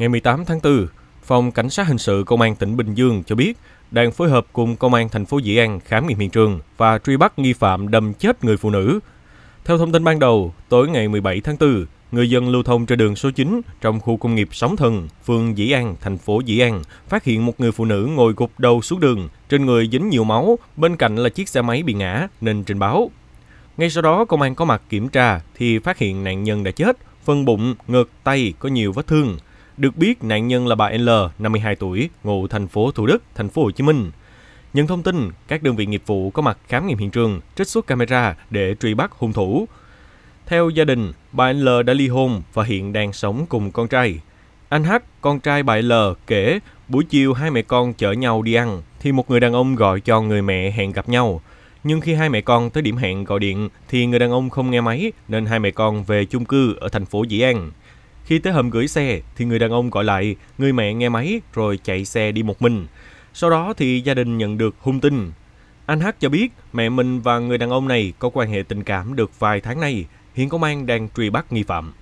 ngày 18 tháng 4, Phòng Cảnh sát Hình sự Công an tỉnh Bình Dương cho biết đang phối hợp cùng Công an thành phố Dĩ An khám nghiệm hiện trường và truy bắt nghi phạm đâm chết người phụ nữ. Theo thông tin ban đầu, tối ngày 17 tháng 4, người dân lưu thông trên đường số 9 trong khu công nghiệp Sóng Thần, phường Dĩ An, thành phố Dĩ An, phát hiện một người phụ nữ ngồi gục đầu xuống đường, trên người dính nhiều máu, bên cạnh là chiếc xe máy bị ngã nên trình báo. Ngay sau đó, công an có mặt kiểm tra thì phát hiện nạn nhân đã chết, phần bụng, ngực, tay có nhiều vết thương – được biết, nạn nhân là bà L, 52 tuổi, ngụ thành phố Thủ Đức, thành phố Hồ Chí Minh. Nhận thông tin, các đơn vị nghiệp vụ có mặt khám nghiệm hiện trường, trích xuất camera để truy bắt hung thủ. Theo gia đình, bà L đã ly hôn và hiện đang sống cùng con trai. Anh H, con trai bà L, kể buổi chiều hai mẹ con chở nhau đi ăn thì một người đàn ông gọi cho người mẹ hẹn gặp nhau. Nhưng khi hai mẹ con tới điểm hẹn gọi điện thì người đàn ông không nghe máy nên hai mẹ con về chung cư ở thành phố Dĩ An. Khi tới hầm gửi xe thì người đàn ông gọi lại, người mẹ nghe máy rồi chạy xe đi một mình. Sau đó thì gia đình nhận được hung tin. Anh Hát cho biết mẹ mình và người đàn ông này có quan hệ tình cảm được vài tháng nay. Hiện công an đang truy bắt nghi phạm.